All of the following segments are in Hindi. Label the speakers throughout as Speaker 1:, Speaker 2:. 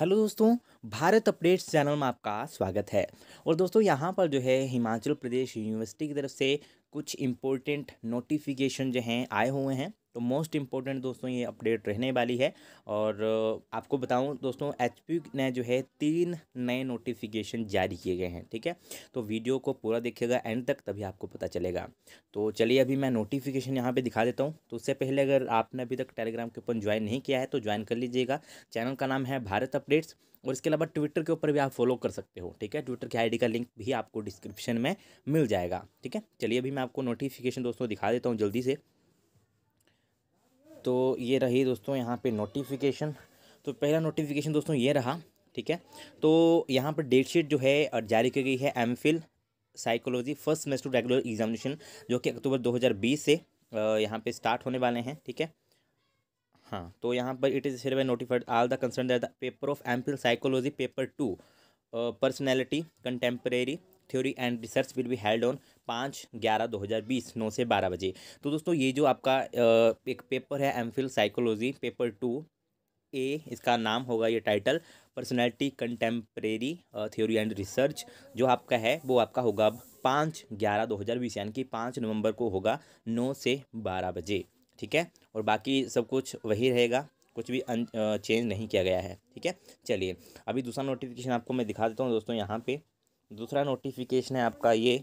Speaker 1: हेलो दोस्तों भारत अपडेट्स चैनल में आपका स्वागत है और दोस्तों यहाँ पर जो है हिमाचल प्रदेश यूनिवर्सिटी की तरफ से कुछ इम्पोर्टेंट नोटिफिकेशन जो हैं आए हुए हैं तो मोस्ट इंपॉर्टेंट दोस्तों ये अपडेट रहने वाली है और आपको बताऊँ दोस्तों एच ने जो है तीन नए नोटिफिकेशन जारी किए गए हैं ठीक है तो वीडियो को पूरा देखिएगा एंड तक तभी आपको पता चलेगा तो चलिए अभी मैं नोटिफिकेशन यहाँ पर दिखा देता हूँ तो उससे पहले अगर आपने अभी तक टेलीग्राम के ऊपर ज्वाइन नहीं किया है तो ज्वाइन कर लीजिएगा चैनल का नाम है भारत अपडेट्स और इसके अलावा ट्विटर के ऊपर भी आप फॉलो कर सकते हो ठीक है ट्विटर की आईडी का लिंक भी आपको डिस्क्रिप्शन में मिल जाएगा ठीक है चलिए अभी मैं आपको नोटिफिकेशन दोस्तों दिखा देता हूँ जल्दी से तो ये रही दोस्तों यहाँ पे नोटिफिकेशन तो पहला नोटिफिकेशन दोस्तों ये रहा ठीक है तो यहाँ पर डेट शीट जो है जारी की गई है M Phil psychology first semester regular examination जो कि अक्टूबर 2020 से यहाँ पे स्टार्ट होने वाले हैं ठीक है हाँ तो यहाँ पर it is here notified all the concern the paper of M Phil psychology paper two personality contemporary theory and research will be held on पाँच ग्यारह दो हज़ार बीस नौ से बारह बजे तो दोस्तों ये जो आपका एक पेपर है M Phil psychology paper two ए इसका नाम होगा ये title personality contemporary theory and research जो आपका है वो आपका होगा अब पाँच ग्यारह दो हज़ार बीस यानी कि पाँच नवंबर को होगा नौ से बारह बजे ठीक है और बाकी सब कुछ वही रहेगा कुछ भी चेंज नहीं किया गया है ठीक है चलिए अभी दूसरा नोटिफिकेशन आपको मैं दिखा देता हूँ दोस्तों यहाँ पर दूसरा नोटिफिकेशन है आपका ये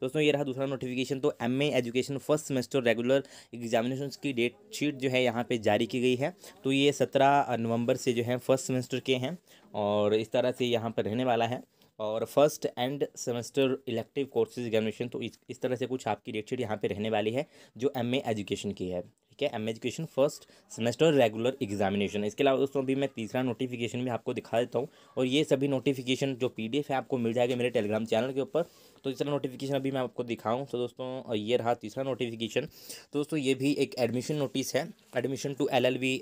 Speaker 1: दोस्तों ये रहा दूसरा नोटिफिकेशन तो M education first semester regular examination की डेट शीट जो है यहाँ पे जारी की गई है तो ये सत्रह नवंबर से जो है फर्स्ट सेमेस्टर के हैं और इस तरह से यहाँ पर रहने वाला है और first and semester elective courses examination तो इस, इस तरह से कुछ आपकी डेट शीट यहाँ पर रहने वाली है जो एम एजुकेशन की है ठीक है M education first semester regular examination इसके अलावा दोस्तों अभी मैं तीसरा नोटिफिकेशन भी आपको दिखा देता हूँ और ये सभी नोटिफिकेशन जो पी है आपको मिल जाएगा मेरे टेलीग्राम चैनल के ऊपर तो तीसरा नोटिफिकेशन अभी मैं आपको दिखाऊँ तो दोस्तों ये रहा तीसरा नोटिफिकेशन तो दोस्तों ये भी एक एडमिशन नोटिस है admission to L L B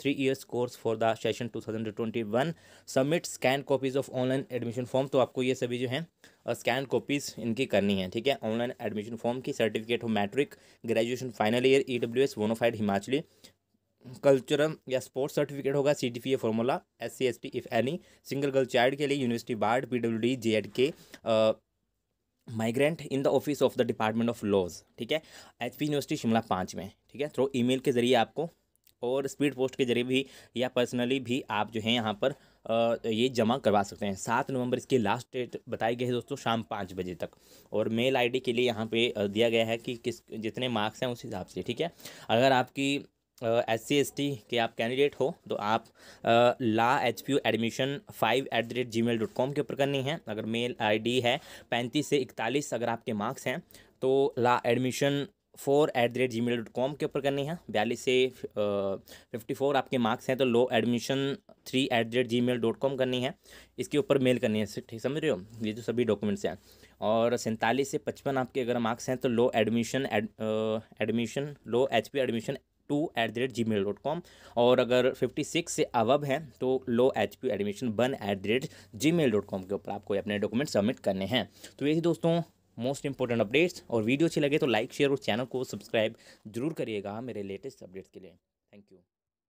Speaker 1: three years course for the session two thousand twenty one submit scan copies of online admission form तो आपको ये सभी जो हैं स्कैन कॉपीज़ इनकी करनी है ठीक है ऑनलाइन एडमिशन फॉर्म की सर्टिफिकेट हो matric graduation final year E W S bonafide Himachali cultural या स्पोर्ट्स सर्टिफिकेट होगा C T P A formula S C S T if any single girl child के लिए university ward P W D J and K migrant in the office of the department of laws ठीक है एच पी यूनिवर्सिटी शिमला पाँच में ठीक है थ्रो ई मेल के ज़रिए आपको और स्पीड पोस्ट के जरिए भी या पर्सनली भी आप जो है यहाँ पर ये जमा करवा सकते हैं सात नवंबर इसकी लास्ट डेट बताई गई है दोस्तों शाम पाँच बजे तक और मेल आईडी के लिए यहाँ पे दिया गया है कि किस जितने मार्क्स हैं उस हिसाब से ठीक है अगर आपकी एस सी एस टी के आप कैंडिडेट हो तो आप law H P U admission five at the rate gmail dot com के ऊपर करनी है अगर मेल आई डी है पैंतीस से इकतालीस अगर आपके मार्क्स हैं तो law admission four at the rate gmail dot com के ऊपर करनी है बयालीस से फिफ्टी फोर आपके मार्क्स हैं तो law admission three at the rate gmail dot com करनी है इसके ऊपर मेल करनी है ठीक समझ रहे हो ये जो सभी डॉक्यूमेंट्स हैं और सैंतालीस से पचपन आपके अगर मार्क्स हैं तो law admission admission law H P admission two at the rate gmail dot com और अगर फिफ्टी सिक्स से अवब हैं तो law H P admission one at the rate gmail dot com के ऊपर आपको अपने डॉक्यूमेंट सबमिट करने हैं तो यही दोस्तों मोस्ट इंपॉर्टेंट अपडेट्स और वीडियो अच्छी लगे तो लाइक शेयर और चैनल को सब्सक्राइब जरूर करिएगा मेरे लेटेस्ट अपडेट्स के लिए थैंक यू